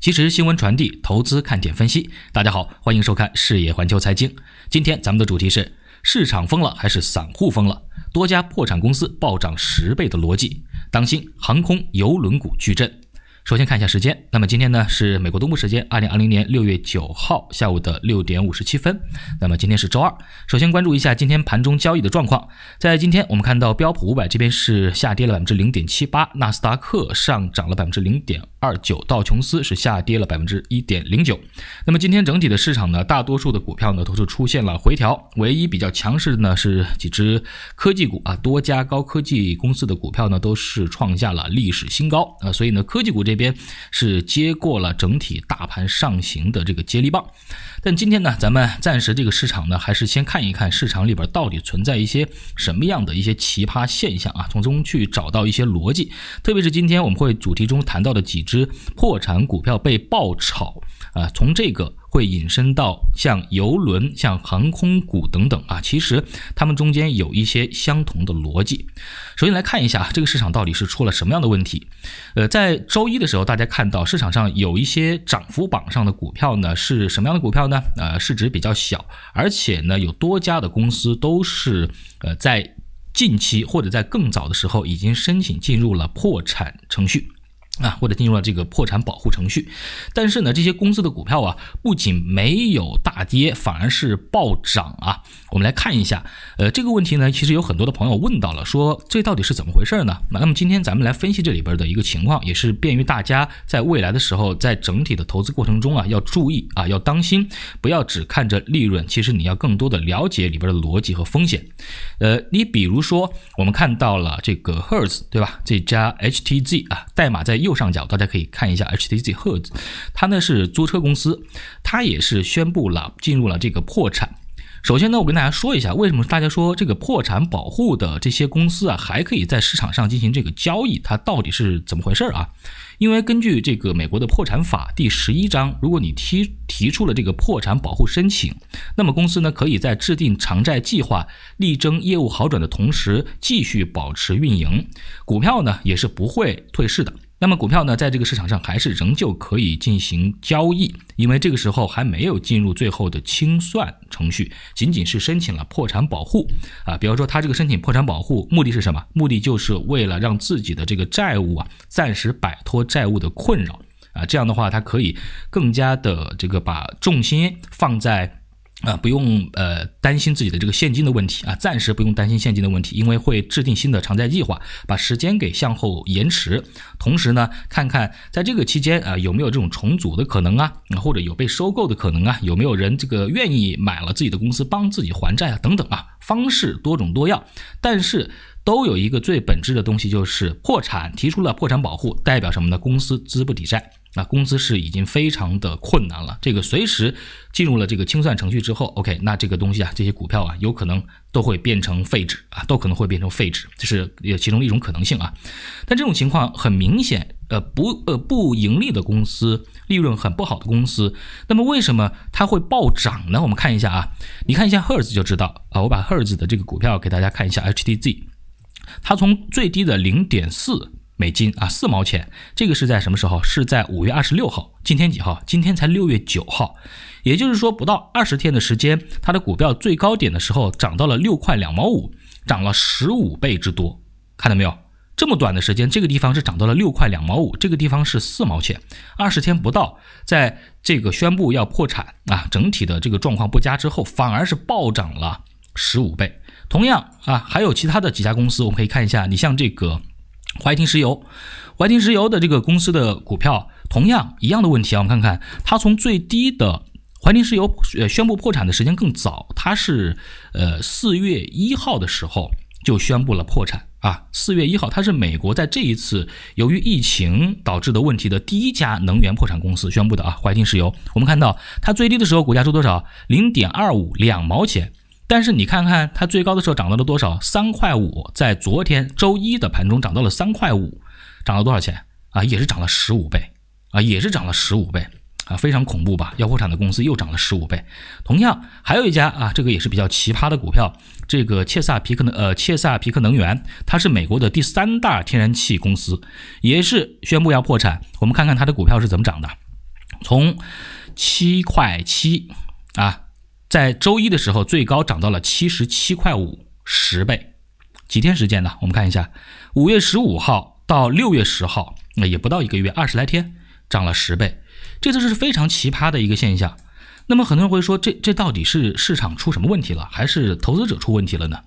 及时新闻传递，投资看点分析。大家好，欢迎收看《视野环球财经》。今天咱们的主题是：市场疯了还是散户疯了？多家破产公司暴涨十倍的逻辑，当心航空邮轮股巨震。首先看一下时间，那么今天呢是美国东部时间二零二零年六月九号下午的六点五十七分，那么今天是周二。首先关注一下今天盘中交易的状况，在今天我们看到标普五百这边是下跌了百分之零点七八，纳斯达克上涨了百分之零点二九，道琼斯是下跌了百分之一点零九。那么今天整体的市场呢，大多数的股票呢都是出现了回调，唯一比较强势的呢是几只科技股啊，多家高科技公司的股票呢都是创下了历史新高啊，所以呢科技股这。边是接过了整体大盘上行的这个接力棒，但今天呢，咱们暂时这个市场呢，还是先看一看市场里边到底存在一些什么样的一些奇葩现象啊，从中去找到一些逻辑。特别是今天我们会主题中谈到的几只破产股票被爆炒。啊，从这个会引申到像游轮、像航空股等等啊，其实它们中间有一些相同的逻辑。首先来看一下这个市场到底是出了什么样的问题。呃，在周一的时候，大家看到市场上有一些涨幅榜上的股票呢，是什么样的股票呢？啊，市值比较小，而且呢有多家的公司都是呃在近期或者在更早的时候已经申请进入了破产程序。啊，或者进入了这个破产保护程序，但是呢，这些公司的股票啊，不仅没有大跌，反而是暴涨啊！我们来看一下，呃，这个问题呢，其实有很多的朋友问到了，说这到底是怎么回事呢？那那么今天咱们来分析这里边的一个情况，也是便于大家在未来的时候，在整体的投资过程中啊，要注意啊，要当心，不要只看着利润，其实你要更多的了解里边的逻辑和风险。呃，你比如说，我们看到了这个 Hertz，对吧？这家 HTZ 啊，代码在右。右上角大家可以看一下 HTZ 赫兹，它呢是租车公司，它也是宣布了进入了这个破产。首先呢，我跟大家说一下，为什么大家说这个破产保护的这些公司啊，还可以在市场上进行这个交易，它到底是怎么回事儿啊？因为根据这个美国的破产法第十一章，如果你提提出了这个破产保护申请，那么公司呢可以在制定偿债计划、力争业务好转的同时，继续保持运营，股票呢也是不会退市的。那么股票呢，在这个市场上还是仍旧可以进行交易，因为这个时候还没有进入最后的清算程序，仅仅是申请了破产保护啊。比方说，他这个申请破产保护目的是什么？目的就是为了让自己的这个债务啊，暂时摆脱债务的困扰啊。这样的话，他可以更加的这个把重心放在。啊，不用呃担心自己的这个现金的问题啊，暂时不用担心现金的问题，因为会制定新的偿债计划，把时间给向后延迟，同时呢，看看在这个期间啊有没有这种重组的可能啊，或者有被收购的可能啊，有没有人这个愿意买了自己的公司帮自己还债啊等等啊，方式多种多样，但是都有一个最本质的东西，就是破产，提出了破产保护，代表什么呢？公司资不抵债。那公司是已经非常的困难了，这个随时进入了这个清算程序之后，OK，那这个东西啊，这些股票啊，有可能都会变成废纸啊，都可能会变成废纸，这是也其中一种可能性啊。但这种情况很明显，呃，不，呃，不盈利的公司，利润很不好的公司，那么为什么它会暴涨呢？我们看一下啊，你看一下 Hertz 就知道啊，我把 Hertz 的这个股票给大家看一下，HTZ，它从最低的零点四。美金啊，四毛钱，这个是在什么时候？是在五月二十六号。今天几号？今天才六月九号，也就是说不到二十天的时间，它的股票最高点的时候涨到了六块两毛五，涨了十五倍之多。看到没有？这么短的时间，这个地方是涨到了六块两毛五，这个地方是四毛钱，二十天不到，在这个宣布要破产啊，整体的这个状况不佳之后，反而是暴涨了十五倍。同样啊，还有其他的几家公司，我们可以看一下，你像这个。怀廷石油，怀廷石油的这个公司的股票，同样一样的问题啊，我们看看，它从最低的怀廷石油呃宣布破产的时间更早，它是呃四月一号的时候就宣布了破产啊，四月一号它是美国在这一次由于疫情导致的问题的第一家能源破产公司宣布的啊，怀廷石油，我们看到它最低的时候股价是多少？零点二五两毛钱。但是你看看它最高的时候涨到了多少？三块五，在昨天周一的盘中涨到了三块五，涨了多少钱啊？也是涨了十五倍啊，也是涨了十五倍啊，非常恐怖吧？要破产的公司又涨了十五倍。同样还有一家啊，这个也是比较奇葩的股票，这个切萨皮克能呃切萨皮克能源，它是美国的第三大天然气公司，也是宣布要破产。我们看看它的股票是怎么涨的，从七块七啊。在周一的时候，最高涨到了七十七块五十倍，几天时间呢？我们看一下，五月十五号到六月十号，那也不到一个月，二十来天，涨了十倍，这次是非常奇葩的一个现象。那么很多人会说，这这到底是市场出什么问题了，还是投资者出问题了呢？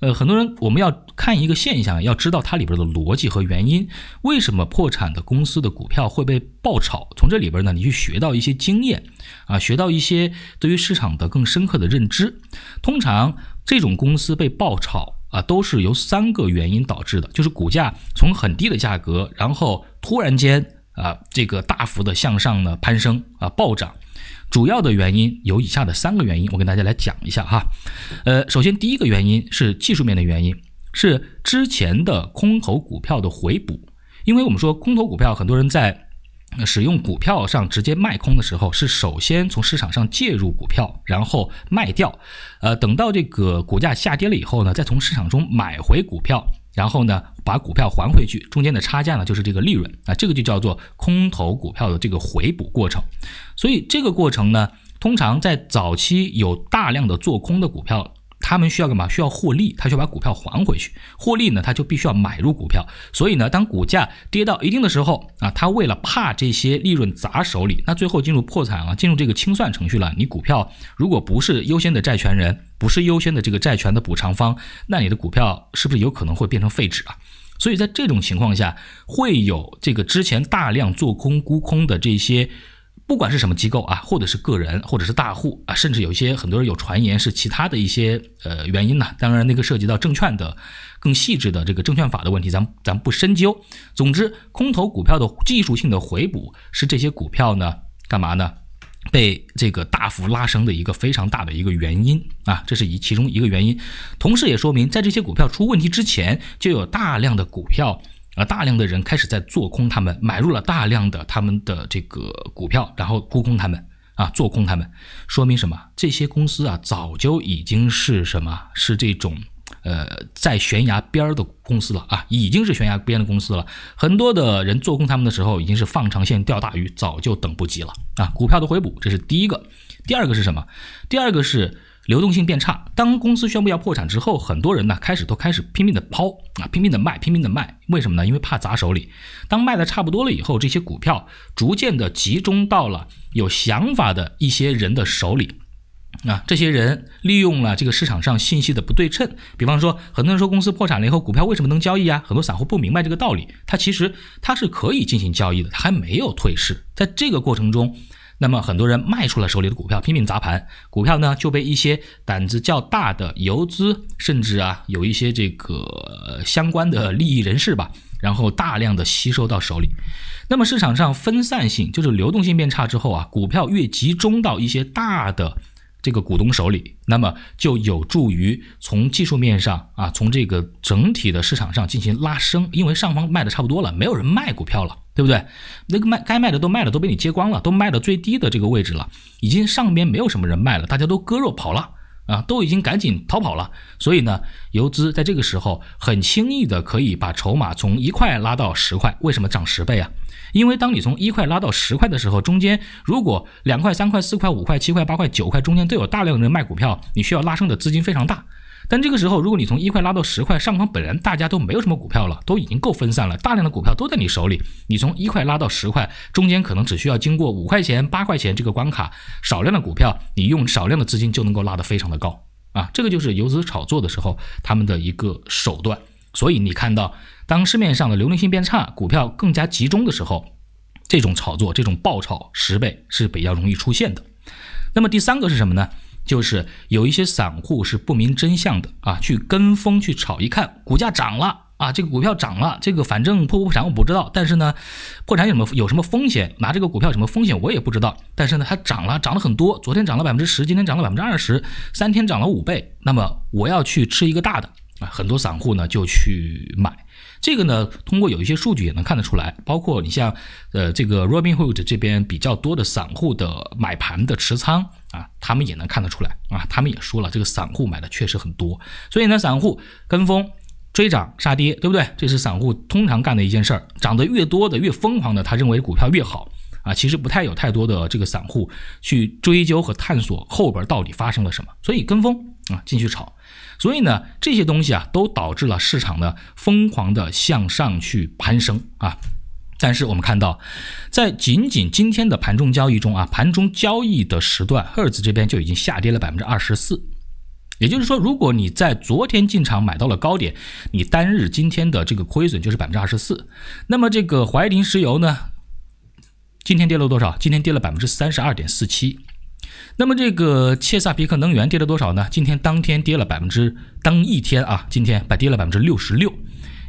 呃，很多人我们要看一个现象，要知道它里边的逻辑和原因。为什么破产的公司的股票会被爆炒？从这里边呢，你去学到一些经验，啊，学到一些对于市场的更深刻的认知。通常这种公司被爆炒啊，都是由三个原因导致的，就是股价从很低的价格，然后突然间啊，这个大幅的向上呢攀升啊暴涨。主要的原因有以下的三个原因，我跟大家来讲一下哈。呃，首先第一个原因是技术面的原因，是之前的空头股票的回补。因为我们说空头股票，很多人在使用股票上直接卖空的时候，是首先从市场上介入股票，然后卖掉，呃，等到这个股价下跌了以后呢，再从市场中买回股票。然后呢，把股票还回去，中间的差价呢，就是这个利润啊，这个就叫做空头股票的这个回补过程。所以这个过程呢，通常在早期有大量的做空的股票。他们需要干嘛？需要获利，他需要把股票还回去。获利呢，他就必须要买入股票。所以呢，当股价跌到一定的时候啊，他为了怕这些利润砸手里，那最后进入破产了，进入这个清算程序了。你股票如果不是优先的债权人，不是优先的这个债权的补偿方，那你的股票是不是有可能会变成废纸啊？所以在这种情况下，会有这个之前大量做空沽空的这些。不管是什么机构啊，或者是个人，或者是大户啊，甚至有一些很多人有传言是其他的一些呃原因呢。当然，那个涉及到证券的更细致的这个证券法的问题，咱们咱们不深究。总之，空头股票的技术性的回补是这些股票呢干嘛呢？被这个大幅拉升的一个非常大的一个原因啊，这是一其中一个原因。同时也说明，在这些股票出问题之前，就有大量的股票。啊，大量的人开始在做空他们，买入了大量的他们的这个股票，然后沽空他们，啊，做空他们，说明什么？这些公司啊，早就已经是什么？是这种，呃，在悬崖边的公司了啊，已经是悬崖边的公司了。很多的人做空他们的时候，已经是放长线钓大鱼，早就等不及了啊。股票的回补，这是第一个。第二个是什么？第二个是。流动性变差。当公司宣布要破产之后，很多人呢开始都开始拼命的抛啊，拼命的卖，拼命的卖。为什么呢？因为怕砸手里。当卖的差不多了以后，这些股票逐渐的集中到了有想法的一些人的手里。啊，这些人利用了这个市场上信息的不对称。比方说，很多人说公司破产了以后，股票为什么能交易啊？很多散户不明白这个道理。它其实它是可以进行交易的，还没有退市。在这个过程中。那么很多人卖出了手里的股票，拼命砸盘，股票呢就被一些胆子较大的游资，甚至啊有一些这个相关的利益人士吧，然后大量的吸收到手里。那么市场上分散性就是流动性变差之后啊，股票越集中到一些大的。这个股东手里，那么就有助于从技术面上啊，从这个整体的市场上进行拉升，因为上方卖的差不多了，没有人卖股票了，对不对？那个卖该卖的都卖了，都被你接光了，都卖到最低的这个位置了，已经上边没有什么人卖了，大家都割肉跑了啊，都已经赶紧逃跑了。所以呢，游资在这个时候很轻易的可以把筹码从一块拉到十块，为什么涨十倍啊？因为当你从一块拉到十块的时候，中间如果两块、三块、四块、五块、七块、八块、九块中间都有大量人卖股票，你需要拉升的资金非常大。但这个时候，如果你从一块拉到十块，上方本来大家都没有什么股票了，都已经够分散了，大量的股票都在你手里。你从一块拉到十块，中间可能只需要经过五块钱、八块钱这个关卡，少量的股票，你用少量的资金就能够拉得非常的高啊！这个就是游资炒作的时候他们的一个手段。所以你看到。当市面上的流动性变差，股票更加集中的时候，这种炒作、这种爆炒十倍是比较容易出现的。那么第三个是什么呢？就是有一些散户是不明真相的啊，去跟风去炒，一看股价涨了啊，这个股票涨了，这个反正破不破产我不知道，但是呢，破产有什么有什么风险？拿这个股票什么风险我也不知道，但是呢，它涨了，涨了很多，昨天涨了百分之十，今天涨了百分之二十三天涨了五倍，那么我要去吃一个大的啊，很多散户呢就去买。这个呢，通过有一些数据也能看得出来，包括你像，呃，这个 Robinhood 这边比较多的散户的买盘的持仓啊，他们也能看得出来啊，他们也说了，这个散户买的确实很多，所以呢，散户跟风追涨杀跌，对不对？这是散户通常干的一件事儿，涨得越多的越疯狂的，他认为股票越好啊，其实不太有太多的这个散户去追究和探索后边到底发生了什么，所以跟风啊，进去炒。所以呢，这些东西啊，都导致了市场的疯狂的向上去攀升啊。但是我们看到，在仅仅今天的盘中交易中啊，盘中交易的时段，赫兹这边就已经下跌了百分之二十四。也就是说，如果你在昨天进场买到了高点，你单日今天的这个亏损就是百分之二十四。那么这个怀宁石油呢，今天跌了多少？今天跌了百分之三十二点四七。那么这个切萨皮克能源跌了多少呢？今天当天跌了百分之，当一天啊，今天跌了百分之六十六，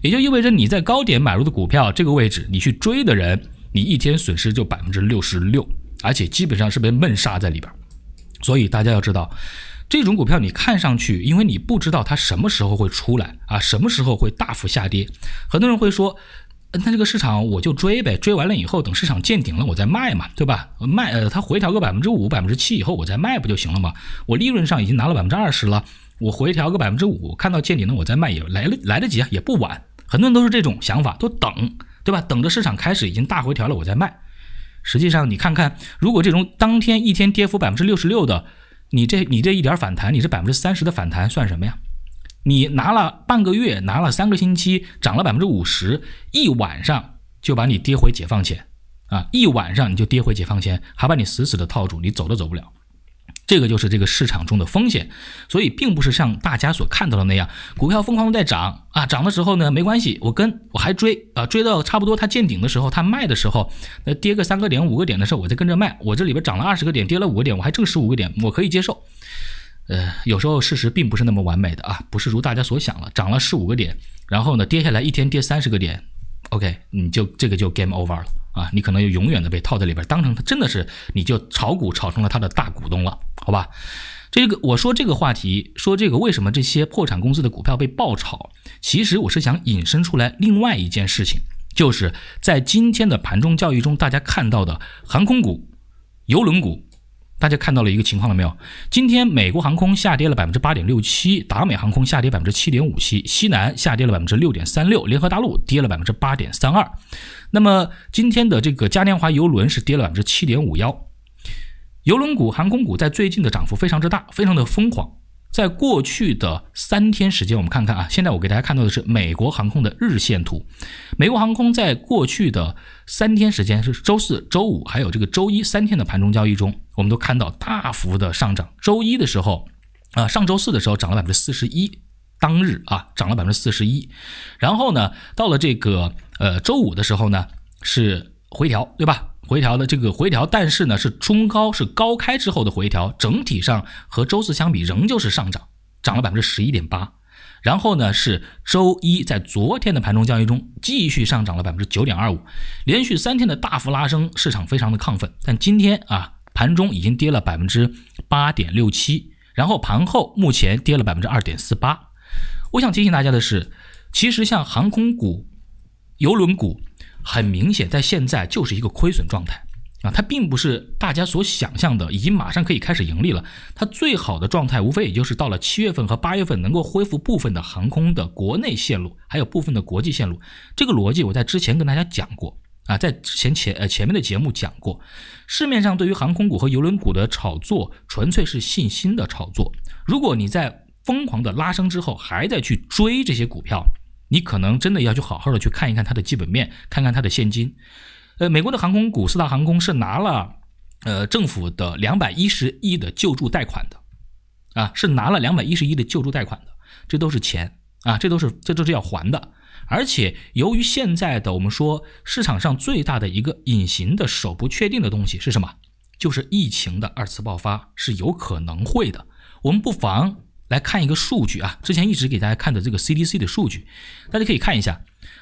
也就意味着你在高点买入的股票，这个位置你去追的人，你一天损失就百分之六十六，而且基本上是被闷杀在里边。所以大家要知道，这种股票你看上去，因为你不知道它什么时候会出来啊，什么时候会大幅下跌，很多人会说。那这个市场我就追呗，追完了以后，等市场见顶了我再卖嘛，对吧？卖呃，它回调个百分之五、百分之七以后我再卖不就行了嘛？我利润上已经拿了百分之二十了，我回调个百分之五，看到见顶了我再卖也来了来得及啊，也不晚。很多人都是这种想法，都等，对吧？等着市场开始已经大回调了我再卖。实际上你看看，如果这种当天一天跌幅百分之六十六的，你这你这一点反弹，你这百分之三十的反弹算什么呀？你拿了半个月，拿了三个星期，涨了百分之五十，一晚上就把你跌回解放前啊！一晚上你就跌回解放前，还把你死死的套住，你走都走不了。这个就是这个市场中的风险，所以并不是像大家所看到的那样，股票疯狂在涨啊！涨的时候呢，没关系，我跟我还追啊，追到差不多它见顶的时候，它卖的时候，那跌个三个点、五个点的时候，我再跟着卖。我这里边涨了二十个点，跌了五个点，我还挣十五个点，我可以接受。呃，有时候事实并不是那么完美的啊，不是如大家所想了，涨了十五个点，然后呢跌下来一天跌三十个点，OK，你就这个就 game over 了啊，你可能就永远的被套在里边，当成它真的是你就炒股炒成了它的大股东了，好吧？这个我说这个话题，说这个为什么这些破产公司的股票被爆炒，其实我是想引申出来另外一件事情，就是在今天的盘中交易中大家看到的航空股、邮轮股。大家看到了一个情况了没有？今天美国航空下跌了百分之八点六七，达美航空下跌百分之七点五七，西南下跌了百分之六点三六，联合大陆跌了百分之八点三二。那么今天的这个嘉年华游轮是跌了百分之七点五幺。游轮股、航空股在最近的涨幅非常之大，非常的疯狂。在过去的三天时间，我们看看啊，现在我给大家看到的是美国航空的日线图。美国航空在过去的三天时间是周四周五还有这个周一三天的盘中交易中。我们都看到大幅的上涨。周一的时候，啊，上周四的时候涨了百分之四十一，当日啊涨了百分之四十一。然后呢，到了这个呃周五的时候呢是回调，对吧？回调的这个回调，但是呢是冲高是高开之后的回调，整体上和周四相比仍旧是上涨，涨了百分之十一点八。然后呢是周一在昨天的盘中交易中继续上涨了百分之九点二五，连续三天的大幅拉升，市场非常的亢奋。但今天啊。盘中已经跌了百分之八点六七，然后盘后目前跌了百分之二点四八。我想提醒大家的是，其实像航空股、邮轮股，很明显在现在就是一个亏损状态啊，它并不是大家所想象的已经马上可以开始盈利了。它最好的状态无非也就是到了七月份和八月份能够恢复部分的航空的国内线路，还有部分的国际线路。这个逻辑我在之前跟大家讲过。啊，在前前呃前面的节目讲过，市面上对于航空股和邮轮股的炒作，纯粹是信心的炒作。如果你在疯狂的拉升之后，还在去追这些股票，你可能真的要去好好的去看一看它的基本面，看看它的现金。呃，美国的航空股四大航空是拿了呃政府的两百一十亿的救助贷款的，啊，是拿了两百一十亿的救助贷款的，这都是钱啊，这都是这都是要还的。而且，由于现在的我们说市场上最大的一个隐形的、手不确定的东西是什么？就是疫情的二次爆发是有可能会的。我们不妨来看一个数据啊，之前一直给大家看的这个 CDC 的数据，大家可以看一下。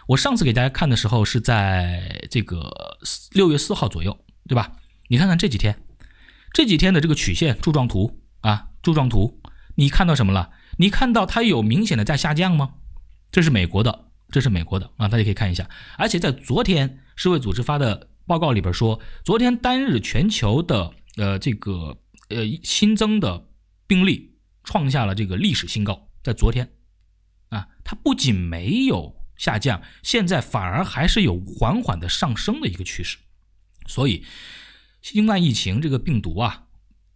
我上次给大家看的时候是在这个六月四号左右，对吧？你看看这几天，这几天的这个曲线柱状图啊，柱状图，你看到什么了？你看到它有明显的在下降吗？这是美国的。这是美国的啊，大家可以看一下。而且在昨天世卫组织发的报告里边说，昨天单日全球的呃这个呃新增的病例创下了这个历史新高。在昨天啊，它不仅没有下降，现在反而还是有缓缓的上升的一个趋势。所以，新冠疫情这个病毒啊，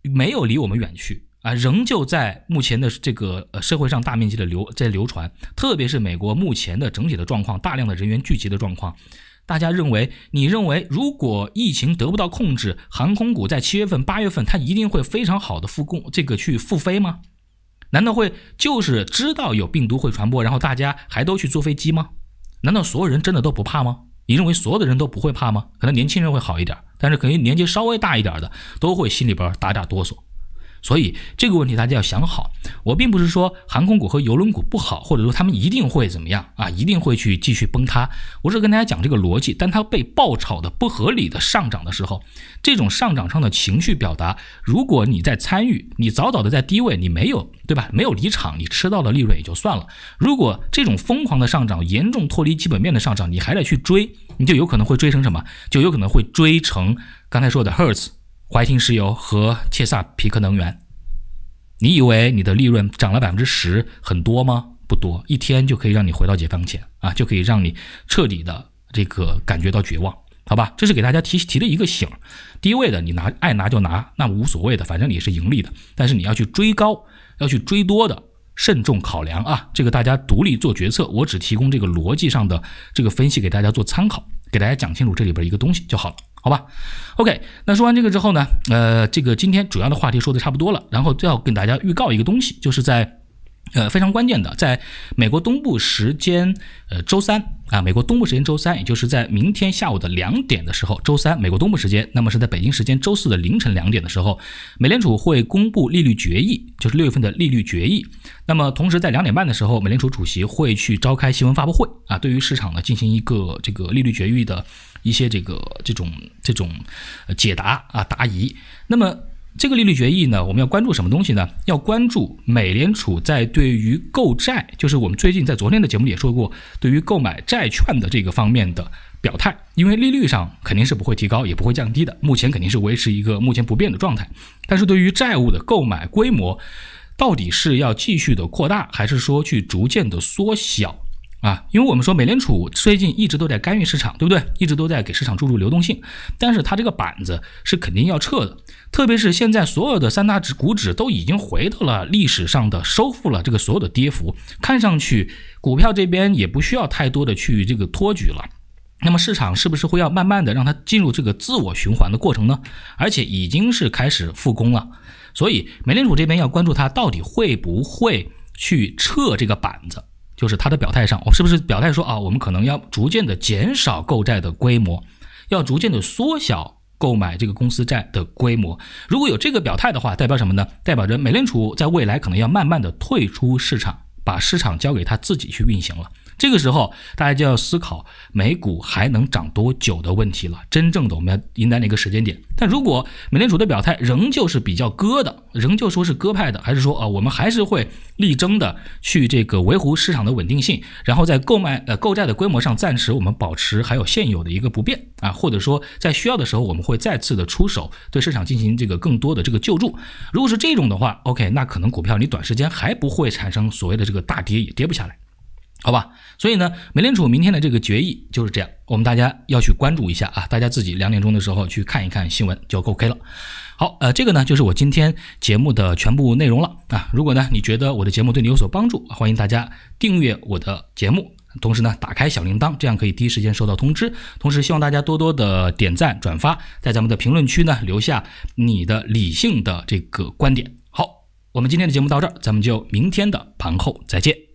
没有离我们远去。啊，仍旧在目前的这个呃社会上大面积的流在流传，特别是美国目前的整体的状况，大量的人员聚集的状况。大家认为，你认为如果疫情得不到控制，航空股在七月份、八月份它一定会非常好的复工，这个去复飞吗？难道会就是知道有病毒会传播，然后大家还都去坐飞机吗？难道所有人真的都不怕吗？你认为所有的人都不会怕吗？可能年轻人会好一点，但是可能年纪稍微大一点的都会心里边打打哆嗦。所以这个问题大家要想好。我并不是说航空股和邮轮股不好，或者说他们一定会怎么样啊，一定会去继续崩塌。我是跟大家讲这个逻辑，但它被爆炒的不合理的上涨的时候，这种上涨上的情绪表达，如果你在参与，你早早的在低位，你没有对吧？没有离场，你吃到的利润也就算了。如果这种疯狂的上涨严重脱离基本面的上涨，你还得去追，你就有可能会追成什么？就有可能会追成刚才说的 Hertz。怀特石油和切萨皮克能源，你以为你的利润涨了百分之十，很多吗？不多，一天就可以让你回到解放前啊，就可以让你彻底的这个感觉到绝望。好吧，这是给大家提提的一个醒儿。低位的你拿爱拿就拿，那无所谓的，反正你是盈利的。但是你要去追高，要去追多的，慎重考量啊！这个大家独立做决策，我只提供这个逻辑上的这个分析给大家做参考，给大家讲清楚这里边一个东西就好了。好吧，OK，那说完这个之后呢，呃，这个今天主要的话题说的差不多了，然后要跟大家预告一个东西，就是在，呃，非常关键的，在美国东部时间，呃，周三。啊，美国东部时间周三，也就是在明天下午的两点的时候，周三美国东部时间，那么是在北京时间周四的凌晨两点的时候，美联储会公布利率决议，就是六月份的利率决议。那么同时在两点半的时候，美联储主席会去召开新闻发布会啊，对于市场呢进行一个这个利率决议的一些这个这种这种解答啊答疑。那么。这个利率决议呢，我们要关注什么东西呢？要关注美联储在对于购债，就是我们最近在昨天的节目里也说过，对于购买债券的这个方面的表态，因为利率上肯定是不会提高，也不会降低的，目前肯定是维持一个目前不变的状态。但是对于债务的购买规模，到底是要继续的扩大，还是说去逐渐的缩小？啊，因为我们说美联储最近一直都在干预市场，对不对？一直都在给市场注入流动性，但是它这个板子是肯定要撤的。特别是现在所有的三大指股指都已经回到了历史上的收复了这个所有的跌幅，看上去股票这边也不需要太多的去这个托举了。那么市场是不是会要慢慢的让它进入这个自我循环的过程呢？而且已经是开始复工了，所以美联储这边要关注它到底会不会去撤这个板子。就是他的表态上，我是不是表态说啊，我们可能要逐渐的减少购债的规模，要逐渐的缩小购买这个公司债的规模？如果有这个表态的话，代表什么呢？代表着美联储在未来可能要慢慢的退出市场，把市场交给他自己去运行了。这个时候，大家就要思考美股还能涨多久的问题了。真正的，我们要迎来哪个时间点？但如果美联储的表态仍旧是比较鸽的，仍旧说是鸽派的，还是说啊，我们还是会力争的去这个维护市场的稳定性，然后在购买呃购债的规模上，暂时我们保持还有现有的一个不变啊，或者说在需要的时候，我们会再次的出手对市场进行这个更多的这个救助。如果是这种的话，OK，那可能股票你短时间还不会产生所谓的这个大跌，也跌不下来。好吧，所以呢，美联储明天的这个决议就是这样，我们大家要去关注一下啊，大家自己两点钟的时候去看一看新闻就 OK 了。好，呃，这个呢就是我今天节目的全部内容了啊。如果呢你觉得我的节目对你有所帮助，欢迎大家订阅我的节目，同时呢打开小铃铛，这样可以第一时间收到通知。同时希望大家多多的点赞、转发，在咱们的评论区呢留下你的理性的这个观点。好，我们今天的节目到这儿，咱们就明天的盘后再见。